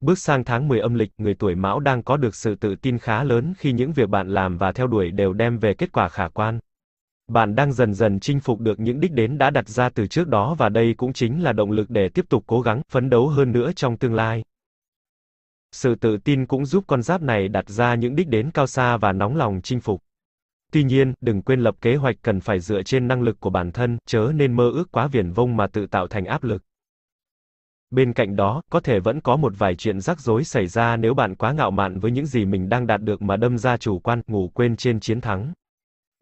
Bước sang tháng 10 âm lịch, người tuổi Mão đang có được sự tự tin khá lớn khi những việc bạn làm và theo đuổi đều đem về kết quả khả quan. Bạn đang dần dần chinh phục được những đích đến đã đặt ra từ trước đó và đây cũng chính là động lực để tiếp tục cố gắng, phấn đấu hơn nữa trong tương lai. Sự tự tin cũng giúp con giáp này đặt ra những đích đến cao xa và nóng lòng chinh phục. Tuy nhiên, đừng quên lập kế hoạch cần phải dựa trên năng lực của bản thân, chớ nên mơ ước quá viển vông mà tự tạo thành áp lực. Bên cạnh đó, có thể vẫn có một vài chuyện rắc rối xảy ra nếu bạn quá ngạo mạn với những gì mình đang đạt được mà đâm ra chủ quan, ngủ quên trên chiến thắng.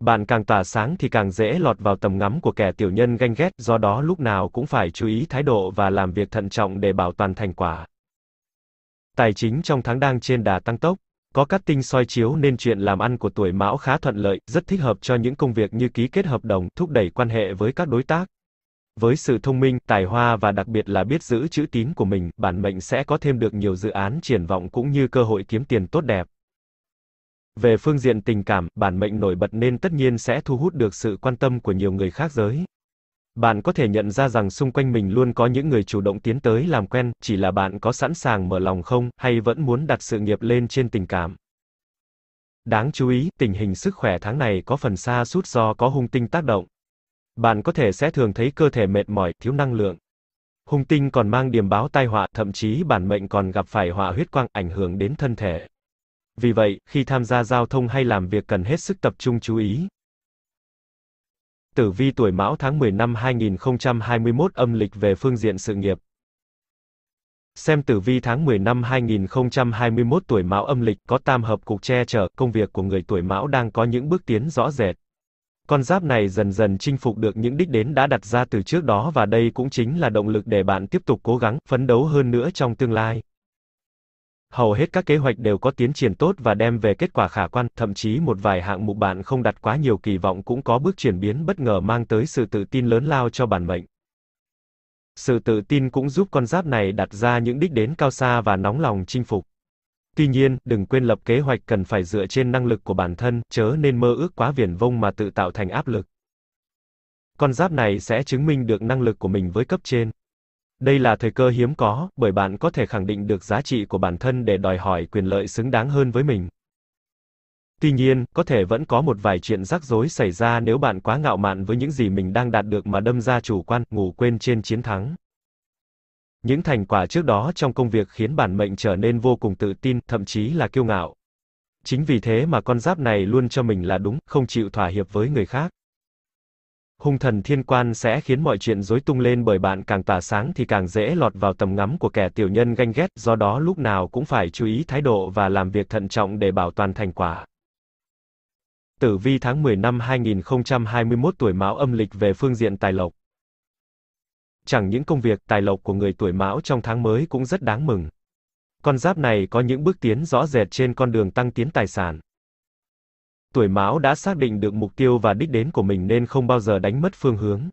Bạn càng tỏa sáng thì càng dễ lọt vào tầm ngắm của kẻ tiểu nhân ganh ghét, do đó lúc nào cũng phải chú ý thái độ và làm việc thận trọng để bảo toàn thành quả. Tài chính trong tháng đang trên đà tăng tốc, có các tinh soi chiếu nên chuyện làm ăn của tuổi mão khá thuận lợi, rất thích hợp cho những công việc như ký kết hợp đồng, thúc đẩy quan hệ với các đối tác. Với sự thông minh, tài hoa và đặc biệt là biết giữ chữ tín của mình, bản mệnh sẽ có thêm được nhiều dự án triển vọng cũng như cơ hội kiếm tiền tốt đẹp. Về phương diện tình cảm, bản mệnh nổi bật nên tất nhiên sẽ thu hút được sự quan tâm của nhiều người khác giới. Bạn có thể nhận ra rằng xung quanh mình luôn có những người chủ động tiến tới làm quen, chỉ là bạn có sẵn sàng mở lòng không, hay vẫn muốn đặt sự nghiệp lên trên tình cảm. Đáng chú ý, tình hình sức khỏe tháng này có phần xa sút do có hung tinh tác động. Bạn có thể sẽ thường thấy cơ thể mệt mỏi, thiếu năng lượng. Hung tinh còn mang điểm báo tai họa, thậm chí bản mệnh còn gặp phải họa huyết quang ảnh hưởng đến thân thể. Vì vậy, khi tham gia giao thông hay làm việc cần hết sức tập trung chú ý. Tử vi tuổi Mão tháng 10 năm 2021 âm lịch về phương diện sự nghiệp. Xem tử vi tháng 10 năm 2021 tuổi Mão âm lịch có tam hợp cục che chở, công việc của người tuổi Mão đang có những bước tiến rõ rệt. Con giáp này dần dần chinh phục được những đích đến đã đặt ra từ trước đó và đây cũng chính là động lực để bạn tiếp tục cố gắng, phấn đấu hơn nữa trong tương lai. Hầu hết các kế hoạch đều có tiến triển tốt và đem về kết quả khả quan, thậm chí một vài hạng mục bạn không đặt quá nhiều kỳ vọng cũng có bước chuyển biến bất ngờ mang tới sự tự tin lớn lao cho bản mệnh. Sự tự tin cũng giúp con giáp này đặt ra những đích đến cao xa và nóng lòng chinh phục. Tuy nhiên, đừng quên lập kế hoạch cần phải dựa trên năng lực của bản thân, chớ nên mơ ước quá viển vông mà tự tạo thành áp lực. Con giáp này sẽ chứng minh được năng lực của mình với cấp trên. Đây là thời cơ hiếm có, bởi bạn có thể khẳng định được giá trị của bản thân để đòi hỏi quyền lợi xứng đáng hơn với mình. Tuy nhiên, có thể vẫn có một vài chuyện rắc rối xảy ra nếu bạn quá ngạo mạn với những gì mình đang đạt được mà đâm ra chủ quan, ngủ quên trên chiến thắng. Những thành quả trước đó trong công việc khiến bản mệnh trở nên vô cùng tự tin, thậm chí là kiêu ngạo. Chính vì thế mà con giáp này luôn cho mình là đúng, không chịu thỏa hiệp với người khác. Hung thần thiên quan sẽ khiến mọi chuyện rối tung lên bởi bạn càng tỏa sáng thì càng dễ lọt vào tầm ngắm của kẻ tiểu nhân ganh ghét, do đó lúc nào cũng phải chú ý thái độ và làm việc thận trọng để bảo toàn thành quả. Tử vi tháng 10 năm 2021 tuổi Mão âm lịch về phương diện tài lộc chẳng những công việc, tài lộc của người tuổi Mão trong tháng mới cũng rất đáng mừng. Con giáp này có những bước tiến rõ rệt trên con đường tăng tiến tài sản. Tuổi Mão đã xác định được mục tiêu và đích đến của mình nên không bao giờ đánh mất phương hướng.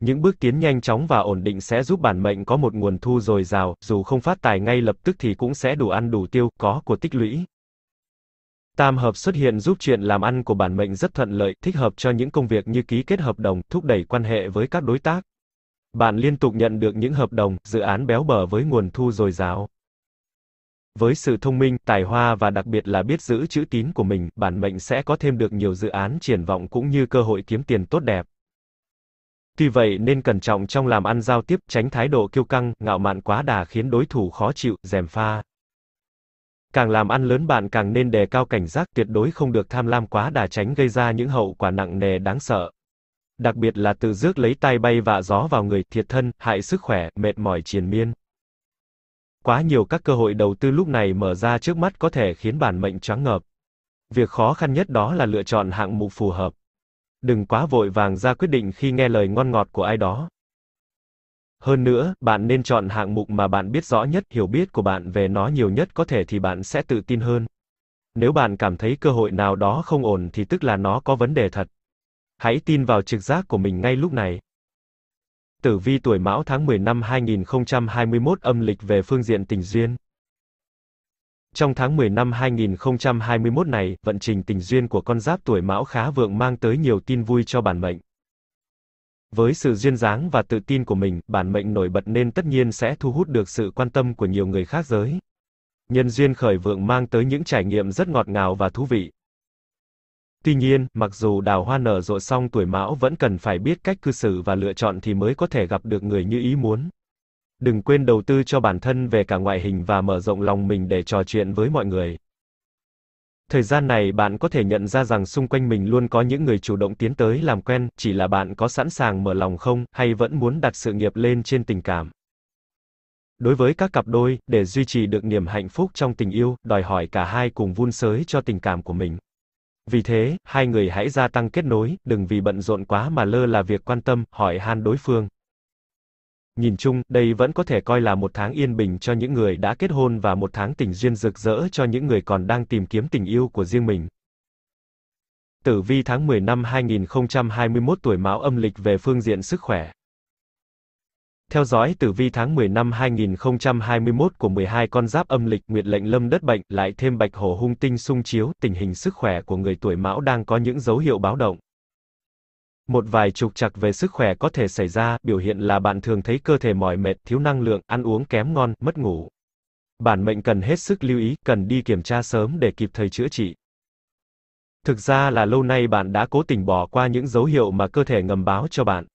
Những bước tiến nhanh chóng và ổn định sẽ giúp bản mệnh có một nguồn thu dồi dào, dù không phát tài ngay lập tức thì cũng sẽ đủ ăn đủ tiêu, có của tích lũy. Tam hợp xuất hiện giúp chuyện làm ăn của bản mệnh rất thuận lợi, thích hợp cho những công việc như ký kết hợp đồng, thúc đẩy quan hệ với các đối tác. Bạn liên tục nhận được những hợp đồng, dự án béo bở với nguồn thu dồi dào. Với sự thông minh, tài hoa và đặc biệt là biết giữ chữ tín của mình, bản mệnh sẽ có thêm được nhiều dự án triển vọng cũng như cơ hội kiếm tiền tốt đẹp. Tuy vậy nên cẩn trọng trong làm ăn giao tiếp, tránh thái độ kiêu căng, ngạo mạn quá đà khiến đối thủ khó chịu, rèm pha. Càng làm ăn lớn bạn càng nên đề cao cảnh giác tuyệt đối không được tham lam quá đà tránh gây ra những hậu quả nặng nề đáng sợ. Đặc biệt là tự rước lấy tay bay vạ gió vào người, thiệt thân, hại sức khỏe, mệt mỏi triền miên. Quá nhiều các cơ hội đầu tư lúc này mở ra trước mắt có thể khiến bản mệnh choáng ngợp. Việc khó khăn nhất đó là lựa chọn hạng mục phù hợp. Đừng quá vội vàng ra quyết định khi nghe lời ngon ngọt của ai đó. Hơn nữa, bạn nên chọn hạng mục mà bạn biết rõ nhất, hiểu biết của bạn về nó nhiều nhất có thể thì bạn sẽ tự tin hơn. Nếu bạn cảm thấy cơ hội nào đó không ổn thì tức là nó có vấn đề thật hãy tin vào trực giác của mình ngay lúc này. Tử vi tuổi Mão tháng 10 năm 2021 âm lịch về phương diện tình duyên. Trong tháng 10 năm 2021 này, vận trình tình duyên của con giáp tuổi Mão khá vượng mang tới nhiều tin vui cho bản mệnh. Với sự duyên dáng và tự tin của mình, bản mệnh nổi bật nên tất nhiên sẽ thu hút được sự quan tâm của nhiều người khác giới. Nhân duyên khởi vượng mang tới những trải nghiệm rất ngọt ngào và thú vị, Tuy nhiên, mặc dù đào hoa nở rộ xong tuổi mão vẫn cần phải biết cách cư xử và lựa chọn thì mới có thể gặp được người như ý muốn. Đừng quên đầu tư cho bản thân về cả ngoại hình và mở rộng lòng mình để trò chuyện với mọi người. Thời gian này bạn có thể nhận ra rằng xung quanh mình luôn có những người chủ động tiến tới làm quen, chỉ là bạn có sẵn sàng mở lòng không, hay vẫn muốn đặt sự nghiệp lên trên tình cảm. Đối với các cặp đôi, để duy trì được niềm hạnh phúc trong tình yêu, đòi hỏi cả hai cùng vun sới cho tình cảm của mình. Vì thế, hai người hãy gia tăng kết nối, đừng vì bận rộn quá mà lơ là việc quan tâm, hỏi han đối phương. Nhìn chung, đây vẫn có thể coi là một tháng yên bình cho những người đã kết hôn và một tháng tình duyên rực rỡ cho những người còn đang tìm kiếm tình yêu của riêng mình. Tử vi tháng 10 năm 2021 tuổi Mão âm lịch về phương diện sức khỏe. Theo dõi tử vi tháng 10 năm 2021 của 12 con giáp âm lịch nguyệt lệnh lâm đất bệnh, lại thêm bạch hổ hung tinh sung chiếu, tình hình sức khỏe của người tuổi mão đang có những dấu hiệu báo động. Một vài trục trặc về sức khỏe có thể xảy ra, biểu hiện là bạn thường thấy cơ thể mỏi mệt, thiếu năng lượng, ăn uống kém ngon, mất ngủ. Bản mệnh cần hết sức lưu ý, cần đi kiểm tra sớm để kịp thời chữa trị. Thực ra là lâu nay bạn đã cố tình bỏ qua những dấu hiệu mà cơ thể ngầm báo cho bạn.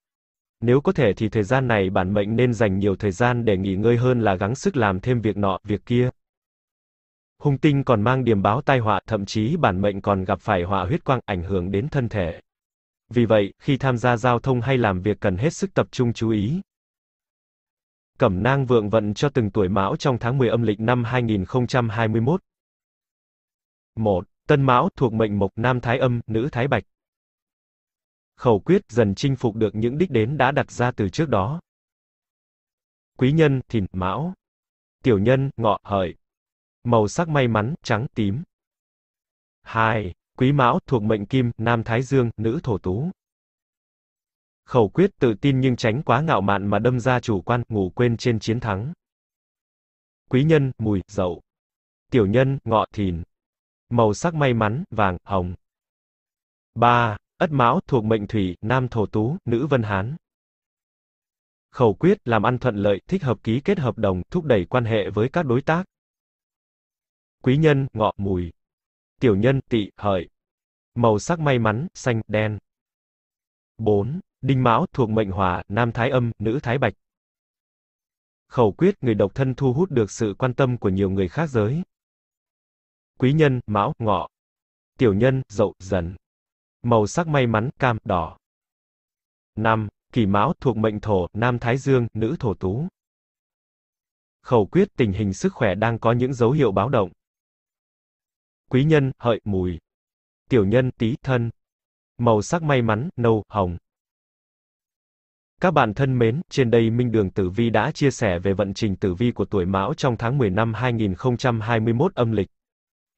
Nếu có thể thì thời gian này bản mệnh nên dành nhiều thời gian để nghỉ ngơi hơn là gắng sức làm thêm việc nọ, việc kia. Hung tinh còn mang điềm báo tai họa, thậm chí bản mệnh còn gặp phải họa huyết quang ảnh hưởng đến thân thể. Vì vậy, khi tham gia giao thông hay làm việc cần hết sức tập trung chú ý. Cẩm nang vượng vận cho từng tuổi mão trong tháng 10 âm lịch năm 2021. 1. Tân mão thuộc mệnh mộc nam thái âm, nữ thái bạch khẩu quyết dần chinh phục được những đích đến đã đặt ra từ trước đó. Quý nhân, thìn, mão. Tiểu nhân, ngọ, hợi. Màu sắc may mắn, trắng, tím. 2. Quý mão, thuộc mệnh kim, nam thái dương, nữ thổ tú. Khẩu quyết tự tin nhưng tránh quá ngạo mạn mà đâm ra chủ quan, ngủ quên trên chiến thắng. Quý nhân, mùi, dậu. Tiểu nhân, ngọ, thìn. Màu sắc may mắn, vàng, hồng. 3. Ất Mão thuộc mệnh thủy, nam thổ tú, nữ vân hán. Khẩu quyết làm ăn thuận lợi, thích hợp ký kết hợp đồng, thúc đẩy quan hệ với các đối tác. Quý nhân, ngọ, mùi. Tiểu nhân, tỵ, hợi. Màu sắc may mắn, xanh, đen. 4. Đinh Mão thuộc mệnh hỏa, nam thái âm, nữ thái bạch. Khẩu quyết người độc thân thu hút được sự quan tâm của nhiều người khác giới. Quý nhân, Mão, Ngọ. Tiểu nhân, Dậu, Dần. Màu sắc may mắn, cam, đỏ. 5. Kỷ Mão thuộc mệnh thổ, nam Thái Dương, nữ thổ tú. Khẩu quyết tình hình sức khỏe đang có những dấu hiệu báo động. Quý nhân, hợi, mùi. Tiểu nhân, tí, thân. Màu sắc may mắn, nâu, hồng. Các bạn thân mến, trên đây Minh Đường Tử Vi đã chia sẻ về vận trình tử vi của tuổi Mão trong tháng 10 năm 2021 âm lịch.